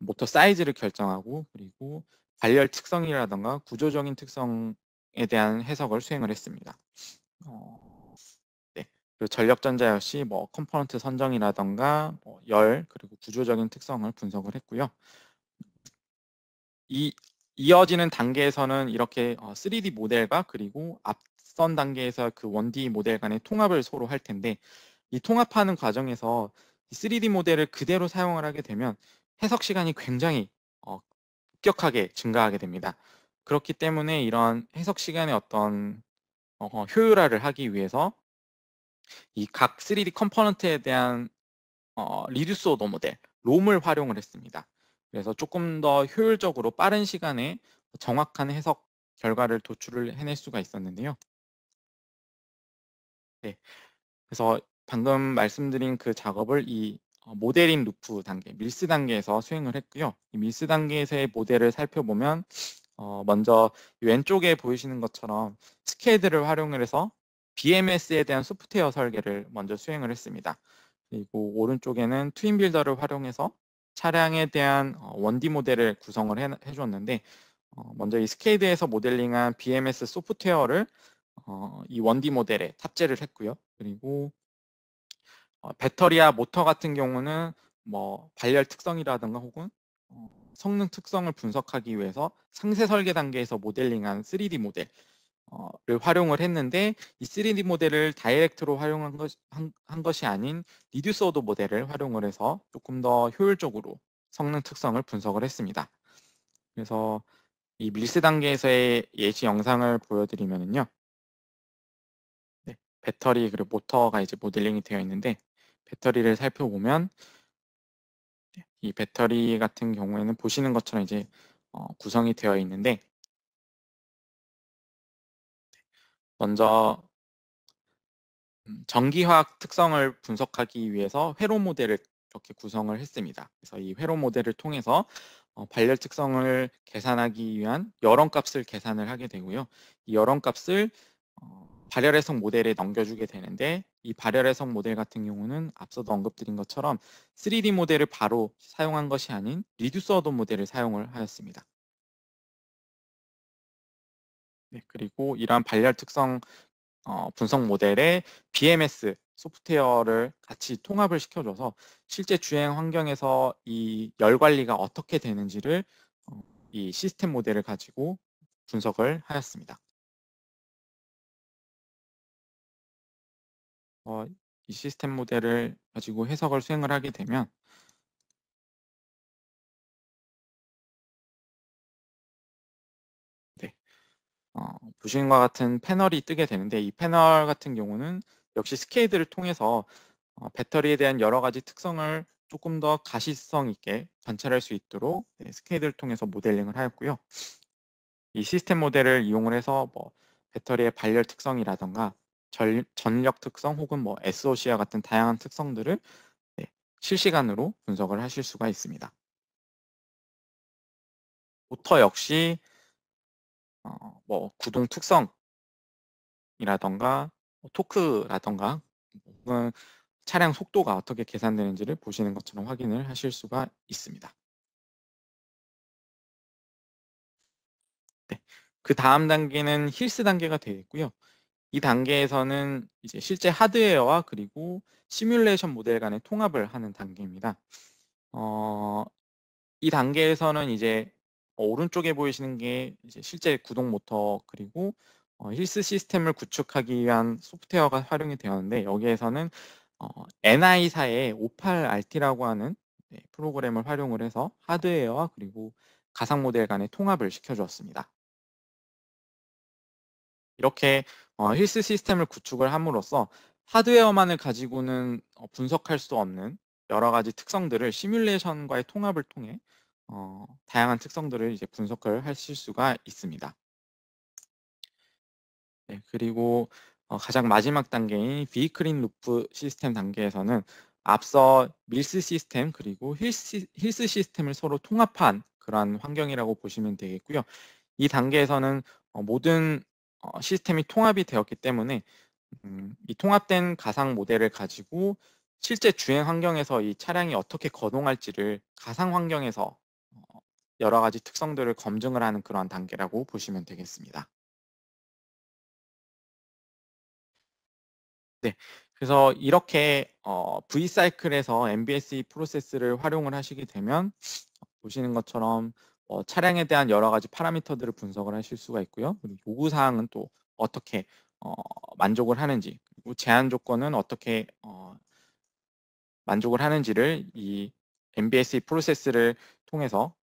모터 사이즈를 결정하고 그리고 발열 특성이라던가 구조적인 특성에 대한 해석을 수행을 했습니다. 어... 전력전자 역시 뭐 컴포넌트 선정이라던가 뭐열 그리고 구조적인 특성을 분석을 했고요. 이 이어지는 단계에서는 이렇게 3D 어, 모델과 그리고 앞선 단계에서 그 1D 모델 간의 통합을 서로 할 텐데 이 통합하는 과정에서 3D 모델을 그대로 사용을 하게 되면 해석 시간이 굉장히 어, 급격하게 증가하게 됩니다. 그렇기 때문에 이런 해석 시간의 어떤 어, 효율화를 하기 위해서 이각 3D 컴포넌트에 대한 어, 리듀스 오더 모델, 롬을 활용을 했습니다. 그래서 조금 더 효율적으로 빠른 시간에 정확한 해석 결과를 도출을 해낼 수가 있었는데요. 네. 그래서 방금 말씀드린 그 작업을 이 어, 모델인 루프 단계, 밀스 단계에서 수행을 했고요. 이 밀스 단계에서의 모델을 살펴보면 어, 먼저 왼쪽에 보이시는 것처럼 스케이드를 활용해서 BMS에 대한 소프트웨어 설계를 먼저 수행을 했습니다. 그리고 오른쪽에는 트윈 빌더를 활용해서 차량에 대한 어, 원디 모델을 구성을 해, 해줬는데 어, 먼저 이 스케이드에서 모델링한 BMS 소프트웨어를 어, 이 원디 모델에 탑재를 했고요. 그리고 배터리와 모터 같은 경우는 뭐 발열 특성이라든가 혹은 성능 특성을 분석하기 위해서 상세 설계 단계에서 모델링한 3D 모델 어, 를 활용을 했는데 이 3D 모델을 다이렉트로 활용한 것, 한, 한 것이 아닌 리듀서 오더 모델을 활용을 해서 조금 더 효율적으로 성능 특성을 분석을 했습니다. 그래서 이 밀스 단계에서의 예시 영상을 보여드리면요 네, 배터리 그리고 모터가 이제 모델링이 되어 있는데 배터리를 살펴보면 네, 이 배터리 같은 경우에는 보시는 것처럼 이제 어, 구성이 되어 있는데 먼저 음, 전기화학 특성을 분석하기 위해서 회로 모델을 이렇게 구성을 했습니다. 그래서 이 회로 모델을 통해서 어, 발열 특성을 계산하기 위한 열원값을 계산을 하게 되고요. 이 열원값을 어, 발열해석 모델에 넘겨주게 되는데 이 발열해석 모델 같은 경우는 앞서도 언급드린 것처럼 3D 모델을 바로 사용한 것이 아닌 리듀서도 모델을 사용을 하였습니다. 네, 그리고 이러한 발열 특성 어, 분석 모델에 BMS 소프트웨어를 같이 통합을 시켜줘서 실제 주행 환경에서 이 열 관리가 어떻게 되는지를 어, 이 시스템 모델을 가지고 분석을 하였습니다. 어, 이 시스템 모델을 가지고 해석을 수행을 하게 되면 어, 보시는과 같은 패널이 뜨게 되는데 이 패널 같은 경우는 역시 스케이드를 통해서 어, 배터리에 대한 여러 가지 특성을 조금 더 가시성 있게 관찰할 수 있도록 네, 스케이드를 통해서 모델링을 하였고요. 이 시스템 모델을 이용을 해서 뭐 배터리의 발열 특성이라던가 전, 전력 특성 혹은 뭐 SOC와 같은 다양한 특성들을 네, 실시간으로 분석을 하실 수가 있습니다. 모터 역시 어, 뭐 구동 특성이라던가 뭐 토크라던가 혹은 차량 속도가 어떻게 계산되는지를 보시는 것처럼 확인을 하실 수가 있습니다. 네. 그 다음 단계는 힐스 단계가 되겠고요. 이 단계에서는 이제 실제 하드웨어와 그리고 시뮬레이션 모델 간의 통합을 하는 단계입니다. 어, 이 단계에서는 이제 어, 오른쪽에 보이시는 게 이제 실제 구동 모터 그리고 어, 힐스 시스템을 구축하기 위한 소프트웨어가 활용이 되었는데 여기에서는 어, NI사의 58RT라고 하는 네, 프로그램을 활용을 해서 하드웨어와 그리고 가상 모델 간의 통합을 시켜주었습니다. 이렇게 어, 힐스 시스템을 구축을 함으로써 하드웨어만을 가지고는 어, 분석할 수 없는 여러 가지 특성들을 시뮬레이션과의 통합을 통해 어, 다양한 특성들을 이제 분석을 하실 수가 있습니다. 네, 그리고 어, 가장 마지막 단계인 비클린 루프 시스템 단계에서는 앞서 밀스 시스템 그리고 힐스, 힐스 시스템을 서로 통합한 그러한 환경이라고 보시면 되겠고요. 이 단계에서는 어, 모든 어, 시스템이 통합이 되었기 때문에 음, 이 통합된 가상 모델을 가지고 실제 주행 환경에서 이 차량이 어떻게 거동할지를 가상 환경에서 여러 가지 특성들을 검증을 하는 그런 단계라고 보시면 되겠습니다. 네, 그래서 이렇게 어, V사이클에서 MBSE 프로세스를 활용을 하시게 되면 보시는 것처럼 어, 차량에 대한 여러 가지 파라미터들을 분석을 하실 수가 있고요. 그리고 요구사항은 또 어떻게 어, 만족을 하는지 그리고 제한 조건은 어떻게 어, 만족을 하는지를 이 MBSE 프로세스를 통해서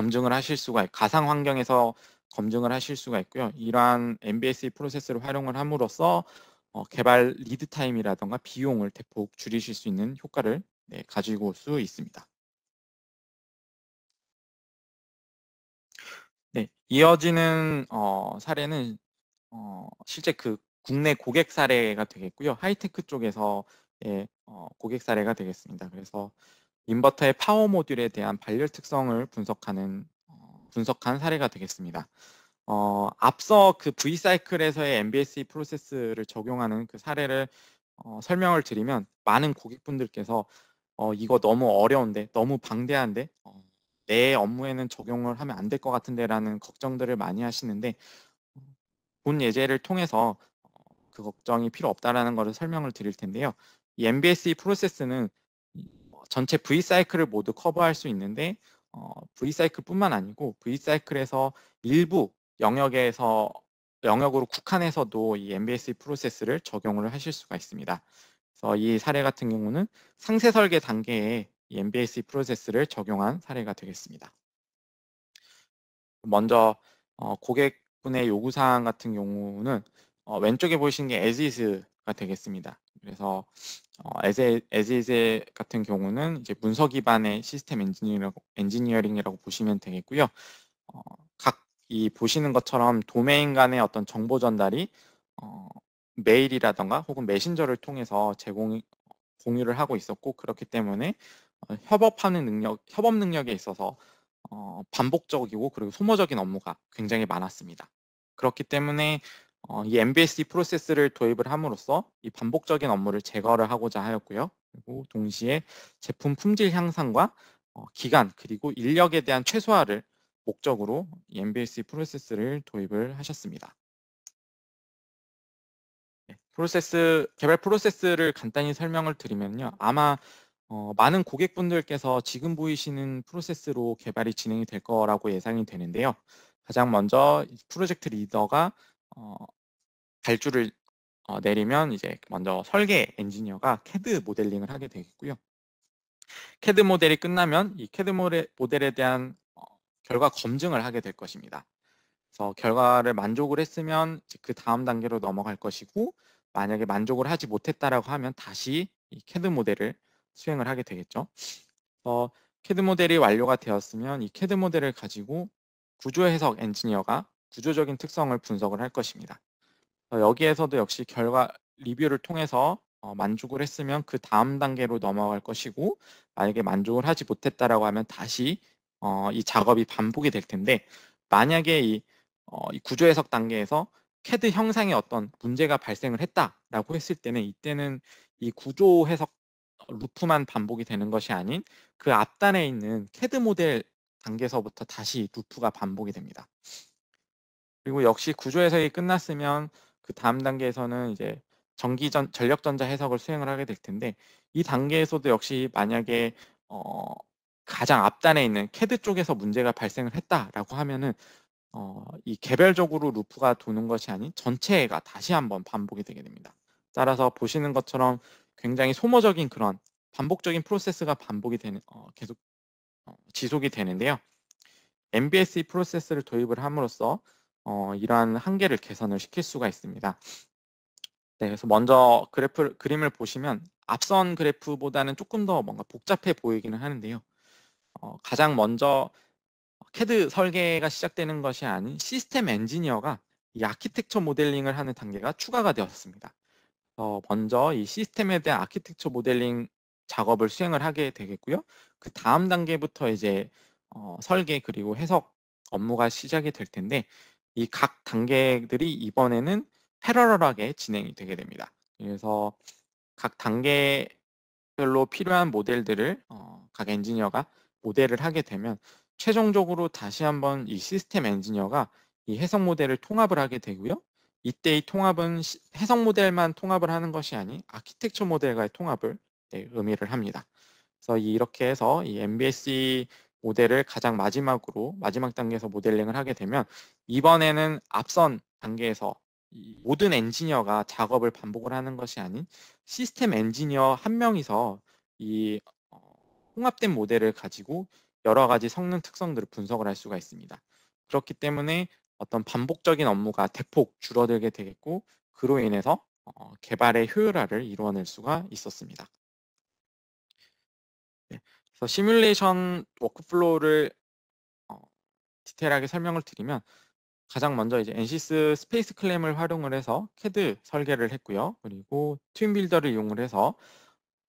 검증을 하실 수가 가상 환경에서 검증을 하실 수가 있고요. 이러한 MBSE 프로세스를 활용을 함으로써 어, 개발 리드 타임이라던가 비용을 대폭 줄이실 수 있는 효과를 네, 가지고 올 수 있습니다. 네, 이어지는 어, 사례는 어, 실제 그 국내 고객 사례가 되겠고요. 하이테크 쪽에서 예, 어, 고객 사례가 되겠습니다. 그래서 인버터의 파워 모듈에 대한 발열 특성을 분석하는 어, 분석한 사례가 되겠습니다. 어, 앞서 그 V 사이클에서의 MBSE 프로세스를 적용하는 그 사례를 어, 설명을 드리면 많은 고객분들께서 어, 이거 너무 어려운데 너무 방대한데 어, 내 업무에는 적용을 하면 안 될 것 같은데라는 걱정들을 많이 하시는데 어, 본 예제를 통해서 그 걱정이 필요 없다라는 것을 설명을 드릴 텐데요. 이 MBSE 프로세스는 전체 V 사이클을 모두 커버할 수 있는데 어, V 사이클뿐만 아니고 V 사이클에서 일부 영역에서 영역으로 국한해서도 이 MBSE 프로세스를 적용을 하실 수가 있습니다. 그래서 이 사례 같은 경우는 상세 설계 단계에 이 MBSE 프로세스를 적용한 사례가 되겠습니다. 먼저 어, 고객분의 요구사항 같은 경우는 어, 왼쪽에 보이시는 게 as is가 되겠습니다. 그래서 어, 에제 에제 같은 경우는 이제 문서 기반의 시스템 엔지니어링이라고, 엔지니어링이라고 보시면 되겠고요. 어, 각이 보시는 것처럼 도메인 간의 어떤 정보 전달이 어, 메일이라던가 혹은 메신저를 통해서 제공 공유를 하고 있었고 그렇기 때문에 어, 협업하는 능력, 협업 능력에 있어서 어, 반복적이고 그리고 소모적인 업무가 굉장히 많았습니다. 그렇기 때문에 어, 이 m b c e 프로세스를 도입을 함으로써 이 반복적인 업무를 제거를 하고자 하였고요. 그리고 동시에 제품 품질 향상과 어, 기간 그리고 인력에 대한 최소화를 목적으로 이 m b c e 프로세스를 도입을 하셨습니다. 네, 프로세스 개발 프로세스를 간단히 설명을 드리면요. 아마 어, 많은 고객분들께서 지금 보이시는 프로세스로 개발이 진행이 될 거라고 예상이 되는데요. 가장 먼저 프로젝트 리더가 어, 발주를 어, 내리면 이제 먼저 설계 엔지니어가 CAD 모델링을 하게 되겠고요. CAD 모델이 끝나면 이 CAD 모델에 대한 어, 결과 검증을 하게 될 것입니다. 그래서 결과를 만족을 했으면 그 다음 단계로 넘어갈 것이고 만약에 만족을 하지 못했다라고 하면 다시 이 CAD 모델을 수행을 하게 되겠죠. 어, CAD 모델이 완료가 되었으면 이 CAD 모델을 가지고 구조 해석 엔지니어가 구조적인 특성을 분석을 할 것입니다. 어, 여기에서도 역시 결과 리뷰를 통해서 어, 만족을 했으면 그 다음 단계로 넘어갈 것이고 만약에 만족을 하지 못했다라고 하면 다시 어, 이 작업이 반복이 될 텐데 만약에 이, 구조 해석 단계에서 캐드 형상의 어떤 문제가 발생을 했다라고 했을 때는 이때는 이 구조 해석 루프만 반복이 되는 것이 아닌 그 앞단에 있는 캐드 모델 단계서부터 다시 루프가 반복이 됩니다. 그리고 역시 구조 해석이 끝났으면 그 다음 단계에서는 이제 전기전 전력전자 해석을 수행을 하게 될 텐데 이 단계에서도 역시 만약에 어, 가장 앞단에 있는 캐드 쪽에서 문제가 발생을 했다라고 하면은 어, 이 개별적으로 루프가 도는 것이 아닌 전체가 다시 한번 반복이 되게 됩니다. 따라서 보시는 것처럼 굉장히 소모적인 그런 반복적인 프로세스가 반복이 되는 어, 계속 어, 지속이 되는데요. MBSE 프로세스를 도입을 함으로써 어, 이러한 한계를 개선을 시킬 수가 있습니다. 네, 그래서 먼저 그래프 그림을 보시면 앞선 그래프보다는 조금 더 뭔가 복잡해 보이기는 하는데요. 어, 가장 먼저 캐드 설계가 시작되는 것이 아닌 시스템 엔지니어가 이 아키텍처 모델링을 하는 단계가 추가가 되었습니다. 어, 먼저 이 시스템에 대한 아키텍처 모델링 작업을 수행을 하게 되겠고요. 그 다음 단계부터 이제 어, 설계 그리고 해석 업무가 시작이 될 텐데 이각 단계들이 이번에는 패러럴하게 진행이 되게 됩니다. 그래서 각 단계별로 필요한 모델들을 어, 각 엔지니어가 모델을 하게 되면 최종적으로 다시 한번 이 시스템 엔지니어가 이 해석 모델을 통합을 하게 되고요. 이때 이 통합은 해석 모델만 통합을 하는 것이 아닌 아키텍처 모델과의 통합을 네, 의미를 합니다. 그래서 이렇게 해서 이 m b s c e 모델을 가장 마지막으로 마지막 단계에서 모델링을 하게 되면 이번에는 앞선 단계에서 모든 엔지니어가 작업을 반복을 하는 것이 아닌 시스템 엔지니어 한 명이서 이 어, 통합된 모델을 가지고 여러 가지 성능 특성들을 분석을 할 수가 있습니다. 그렇기 때문에 어떤 반복적인 업무가 대폭 줄어들게 되겠고 그로 인해서 어, 개발의 효율화를 이루어낼 수가 있었습니다. 네. 그래서 시뮬레이션 워크플로우를 어, 디테일하게 설명을 드리면 가장 먼저 이제 엔시스 스페이스 클램을 활용을 해서 CAD 설계를 했고요. 그리고 트윈 빌더를 이용을 해서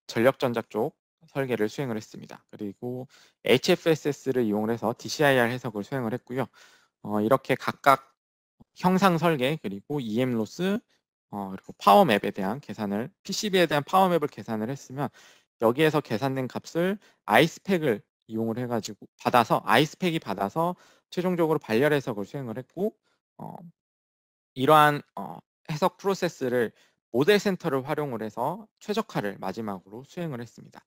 전력 전작 쪽 설계를 수행을 했습니다. 그리고 HFSS를 이용을 해서 DCIR 해석을 수행을 했고요. 어, 이렇게 각각 형상 설계 그리고 EM 로스 어, 그리고 파워맵에 대한 계산을 PCB에 대한 파워맵을 계산을 했으면 여기에서 계산된 값을 아이스팩을 이용을 해가지고 받아서 아이스팩이 받아서 최종적으로 발열 해석을 수행을 했고 어, 이러한 어, 해석 프로세스를 모델 센터를 활용을 해서 최적화를 마지막으로 수행을 했습니다.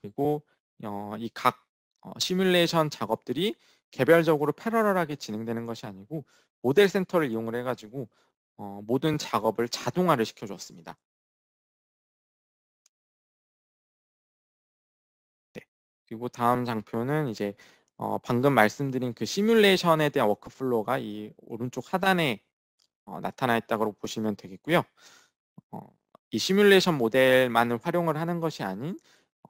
그리고 어, 이각 어, 시뮬레이션 작업들이 개별적으로 패러럴하게 진행되는 것이 아니고 모델 센터를 이용을 해가지고 어, 모든 작업을 자동화를 시켜주었습니다. 그리고 다음 장표는 이제 어, 방금 말씀드린 그 시뮬레이션에 대한 워크플로우가 이 오른쪽 하단에 어, 나타나 있다고 보시면 되겠고요. 어, 이 시뮬레이션 모델만을 활용을 하는 것이 아닌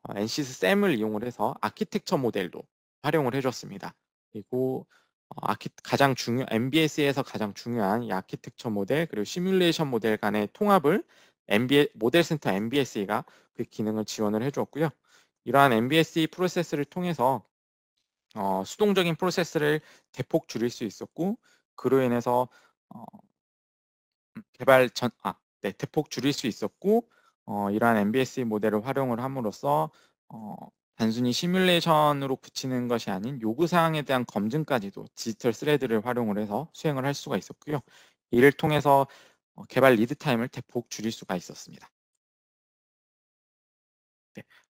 어, NCS s a m 을 이용을 해서 아키텍처 모델도 활용을 해줬습니다. 그리고 어, 아키, 가장 중요 MBS에서 가장 중요한 이 아키텍처 모델 그리고 시뮬레이션 모델 간의 통합을 MBS, 모델센터 MBS가 그 기능을 지원을 해주었고요. 이러한 MBSE 프로세스를 통해서 어, 수동적인 프로세스를 대폭 줄일 수 있었고 그로 인해서 어, 개발 전, 아, 네, 대폭 줄일 수 있었고 어, 이러한 MBSE 모델을 활용을 함으로써 어, 단순히 시뮬레이션으로 붙이는 것이 아닌 요구사항에 대한 검증까지도 디지털 스레드를 활용을 해서 수행을 할 수가 있었고요. 이를 통해서 어, 개발 리드 타임을 대폭 줄일 수가 있었습니다.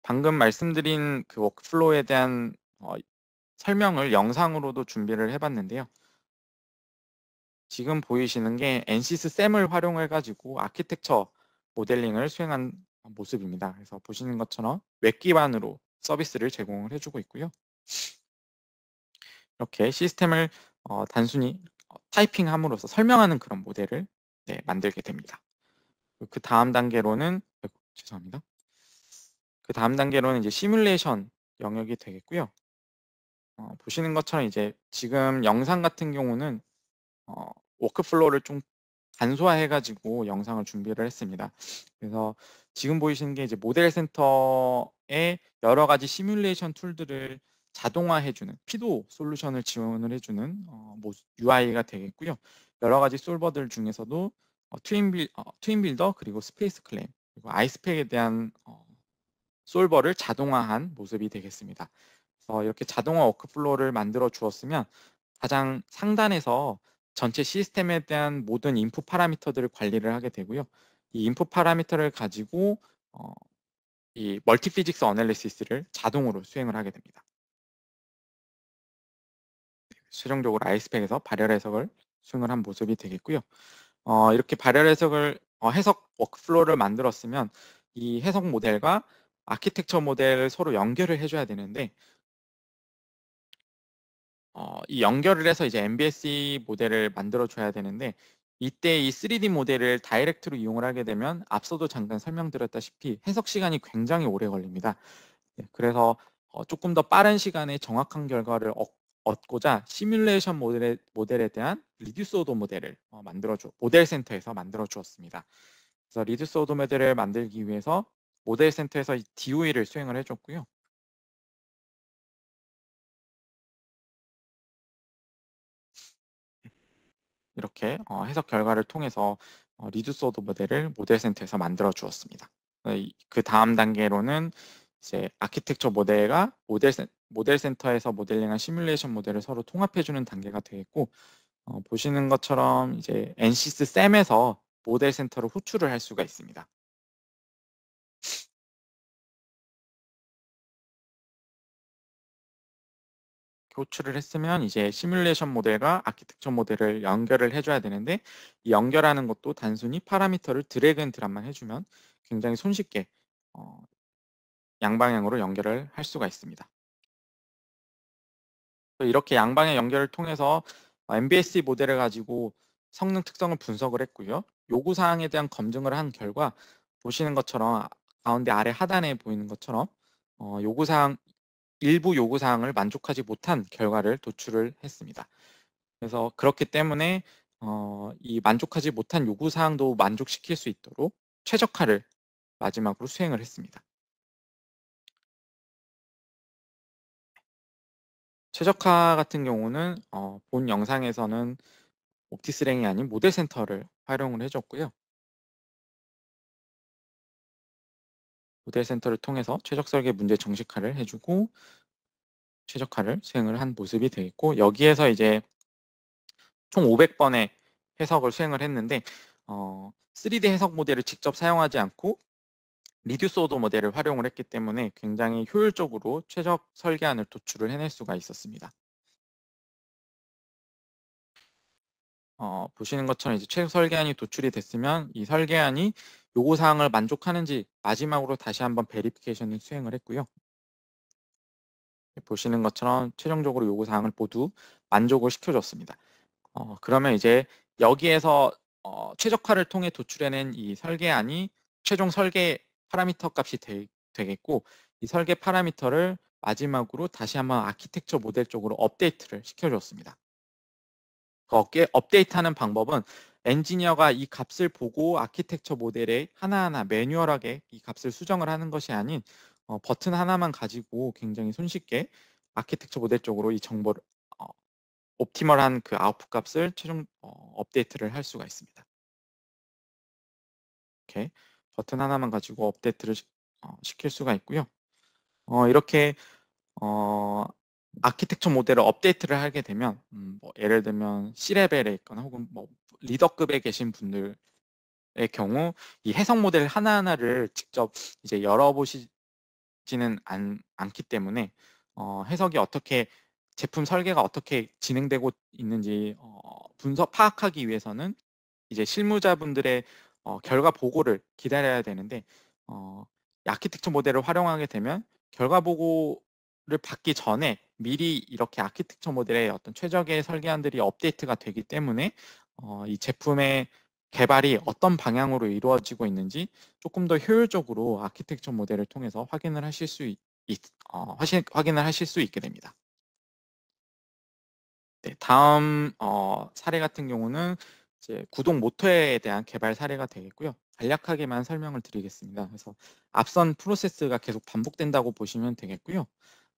방금 말씀드린 그 워크플로우에 대한 어, 설명을 영상으로도 준비를 해봤는데요. 지금 보이시는 게 NCS 쌤을 활용해 가지고 아키텍처 모델링을 수행한 모습입니다. 그래서 보시는 것처럼 웹 기반으로 서비스를 제공을 해주고 있고요. 이렇게 시스템을 어, 단순히 어, 타이핑함으로써 설명하는 그런 모델을 네, 만들게 됩니다. 그 다음 단계로는 죄송합니다. 그 다음 단계로는 이제 시뮬레이션 영역이 되겠고요. 어, 보시는 것처럼 이제 지금 영상 같은 경우는 어, 워크플로우를 좀 간소화해가지고 영상을 준비를 했습니다. 그래서 지금 보이시는 게 이제 모델 센터에 여러 가지 시뮬레이션 툴들을 자동화해주는 피도 솔루션을 지원을 해주는 어, 뭐 UI가 되겠고요. 여러 가지 솔버들 중에서도 어, 트윈빌, 어, 트윈빌더 그리고 스페이스 클레임 그리고 아이스팩에 대한 어, 솔버를 자동화한 모습이 되겠습니다. 어, 이렇게 자동화 워크플로우를 만들어 주었으면 가장 상단에서 전체 시스템에 대한 모든 인풋 파라미터들을 관리를 하게 되고요. 이 인풋 파라미터를 가지고 어, 이 멀티 피직스 어널리시스를 자동으로 수행을 하게 됩니다. 수종적으로 아이스팩에서 발열 해석을 수행을 한 모습이 되겠고요. 어, 이렇게 발열 해석을 어, 해석 워크플로우를 만들었으면 이 해석 모델과 아키텍처 모델을 서로 연결을 해줘야 되는데 어, 이 연결을 해서 이제 MBSE 모델을 만들어줘야 되는데 이때 이 3D 모델을 다이렉트로 이용을 하게 되면 앞서도 잠깐 설명드렸다시피 해석 시간이 굉장히 오래 걸립니다. 네, 그래서 어, 조금 더 빠른 시간에 정확한 결과를 얻, 고자 시뮬레이션 모델에, 모델에 대한 리듀스 오도 모델을 어, 만들어주 모델 센터에서 만들어 주었습니다. 그래서 리듀스 오도 모델을 만들기 위해서 모델 센터에서 DOE를 수행을 해줬고요. 이렇게 어, 해석 결과를 통해서 어, 리듀소드 모델을 모델 센터에서 만들어 주었습니다. 어, 그 다음 단계로는 이제 아키텍처 모델과 모델, 센, 모델 센터에서 모델링한 시뮬레이션 모델을 서로 통합해 주는 단계가 되겠고 어, 보시는 것처럼 이제 NCS 쌤에서 모델 센터를 호출을 할 수가 있습니다. 교출을 했으면 이제 시뮬레이션 모델과 아키텍처 모델을 연결을 해줘야 되는데 이 연결하는 것도 단순히 파라미터를 드래그 앤 드랍만 해주면 굉장히 손쉽게 어, 양방향으로 연결을 할 수가 있습니다. 이렇게 양방향 연결을 통해서 m b s c 모델을 가지고 성능 특성을 분석을 했고요. 요구사항에 대한 검증을 한 결과 보시는 것처럼 아, 가운데 아래 하단에 보이는 것처럼 어, 요구사항 일부 요구 사항을 만족하지 못한 결과를 도출을 했습니다. 그래서 그렇기 때문에 어, 이 만족하지 못한 요구 사항도 만족시킬 수 있도록 최적화를 마지막으로 수행을 했습니다. 최적화 같은 경우는 어, 본 영상에서는 옵티스랭이 아닌 모델센터를 활용을 해줬고요. 모델센터를 통해서 최적 설계 문제 정식화를 해주고 최적화를 수행을 한 모습이 되어 있고 여기에서 이제 총 500번의 해석을 수행을 했는데 어, 3D 해석 모델을 직접 사용하지 않고 리듀스 오더 모델을 활용을 했기 때문에 굉장히 효율적으로 최적 설계안을 도출을 해낼 수가 있었습니다. 어, 보시는 것처럼 이제 최적 설계안이 도출이 됐으면 이 설계안이 요구 사항을 만족하는지 마지막으로 다시 한번 베리피케이션을 수행을 했고요. 보시는 것처럼 최종적으로 요구 사항을 모두 만족을 시켜줬습니다. 어, 그러면 이제 여기에서 어, 최적화를 통해 도출해낸 이 설계안이 최종 설계 파라미터 값이 되, 되겠고 이 설계 파라미터를 마지막으로 다시 한번 아키텍처 모델 쪽으로 업데이트를 시켜줬습니다. 업데이트하는 방법은 엔지니어가 이 값을 보고 아키텍처 모델에 하나하나 매뉴얼하게 이 값을 수정을 하는 것이 아닌 어, 버튼 하나만 가지고 굉장히 손쉽게 아키텍처 모델 쪽으로 이 정보를 어, 옵티멀한 그 아웃풋 값을 최종 어, 업데이트를 할 수가 있습니다. 이렇게 버튼 하나만 가지고 업데이트를 시, 어, 킬 수가 있고요. 어, 이렇게 어, 아키텍처 모델을 업데이트를 하게 되면 음, 뭐 예를 들면 C레벨에 있거나 혹은 뭐 리더급에 계신 분들의 경우 이 해석 모델 하나하나를 직접 이제 열어보시지는 않, 않기 때문에 어, 해석이 어떻게 제품 설계가 어떻게 진행되고 있는지 어, 분석 파악하기 위해서는 이제 실무자분들의 어, 결과 보고를 기다려야 되는데 어, 아키텍처 모델을 활용하게 되면 결과 보고를 받기 전에 미리 이렇게 아키텍처 모델의 어떤 최적의 설계안들이 업데이트가 되기 때문에 어, 이 제품의 개발이 어떤 방향으로 이루어지고 있는지 조금 더 효율적으로 아키텍처 모델을 통해서 확인을 하실 수 있, 어, 확인을 하실 수 있게 됩니다. 네, 다음 어, 사례 같은 경우는 이제 구동 모터에 대한 개발 사례가 되겠고요. 간략하게만 설명을 드리겠습니다. 그래서 앞선 프로세스가 계속 반복된다고 보시면 되겠고요.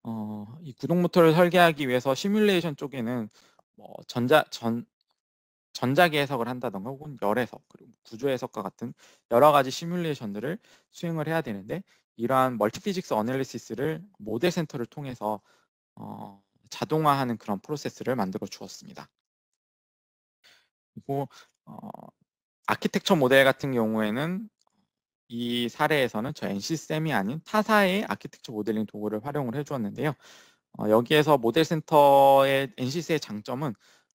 어, 이 구동 모터를 설계하기 위해서 시뮬레이션 쪽에는 뭐 전자 전 전자계 해석을 한다던가 혹은 열 해석 그리고 뭐 구조 해석과 같은 여러 가지 시뮬레이션들을 수행을 해야 되는데 이러한 멀티피직스 어널리시스를 모델 센터를 통해서 어, 자동화하는 그런 프로세스를 만들어 주었습니다. 그리고 어, 아키텍처 모델 같은 경우에는 이 사례에서는 저 NC쌤이 아닌 타사의 아키텍처 모델링 도구를 활용을 해주었는데요. 어, 여기에서 모델센터의 NCC의 장점은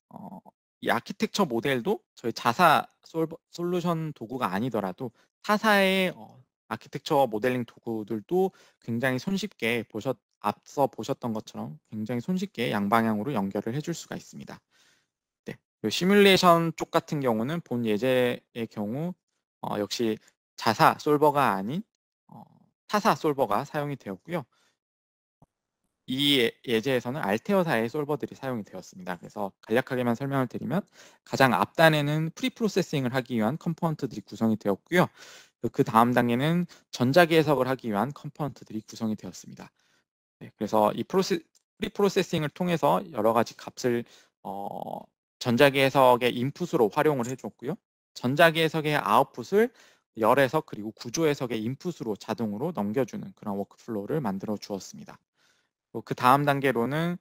어, 이 아키텍처 모델도 저희 자사 솔버, 솔루션 도구가 아니더라도 타사의 어, 아키텍처 모델링 도구들도 굉장히 손쉽게 보셨, 앞서 보셨던 것처럼 굉장히 손쉽게 양방향으로 연결을 해 줄 수가 있습니다. 네. 시뮬레이션 쪽 같은 경우는 본 예제의 경우 어, 역시 자사 솔버가 아닌 어, 타사 솔버가 사용이 되었고요. 이 예, 예제에서는 알테어사의 솔버들이 사용이 되었습니다. 그래서 간략하게만 설명을 드리면 가장 앞단에는 프리프로세싱을 하기 위한 컴포넌트들이 구성이 되었고요. 그, 그 다음 단계는 전자기 해석을 하기 위한 컴포넌트들이 구성이 되었습니다. 네, 그래서 이 프로세, 프리프로세싱을 통해서 여러 가지 값을 어, 전자기 해석의 인풋으로 활용을 해줬고요. 전자기 해석의 아웃풋을 열 해석 그리고 구조 해석의 인풋으로 자동으로 넘겨주는 그런 워크플로우를 만들어 주었습니다. 뭐 그 다음 단계로는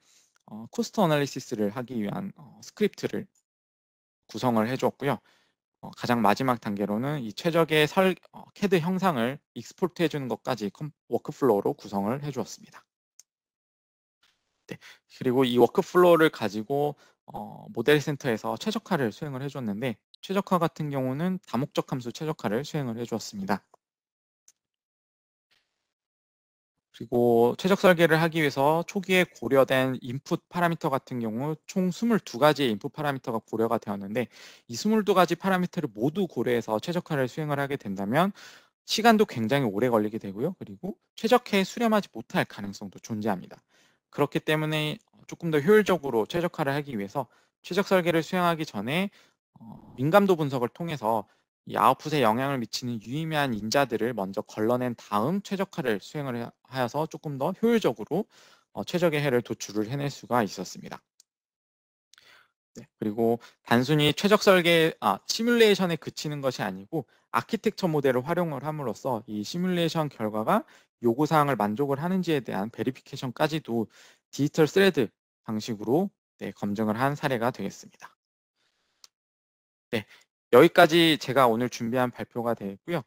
어, 코스트 어널리시스를 하기 위한 어, 스크립트를 구성을 해줬고요. 어, 가장 마지막 단계로는 이 최적의 설, 어, CAD 형상을 익스포트 해주는 것까지 컴, 워크플로우로 구성을 해주었습니다. 네, 그리고 이 워크플로우를 가지고 어, 모델 센터에서 최적화를 수행을 해줬는데 최적화 같은 경우는 다목적 함수 최적화를 수행을 해주었습니다. 그리고 최적 설계를 하기 위해서 초기에 고려된 인풋 파라미터 같은 경우 총 22가지의 인풋 파라미터가 고려가 되었는데 이 22가지 파라미터를 모두 고려해서 최적화를 수행을 하게 된다면 시간도 굉장히 오래 걸리게 되고요. 그리고 최적화에 수렴하지 못할 가능성도 존재합니다. 그렇기 때문에 조금 더 효율적으로 최적화를 하기 위해서 최적 설계를 수행하기 전에 어, 민감도 분석을 통해서 이 아웃풋에 영향을 미치는 유의미한 인자들을 먼저 걸러낸 다음 최적화를 수행을 하여서 조금 더 효율적으로 어, 최적의 해를 도출을 해낼 수가 있었습니다. 네, 그리고 단순히 최적 설계, 아, 시뮬레이션에 그치는 것이 아니고 아키텍처 모델을 활용을 함으로써 이 시뮬레이션 결과가 요구사항을 만족을 하는지에 대한 베리피케이션까지도 디지털 스레드 방식으로 네, 검증을 한 사례가 되겠습니다. 네, 여기까지 제가 오늘 준비한 발표가 되겠고요.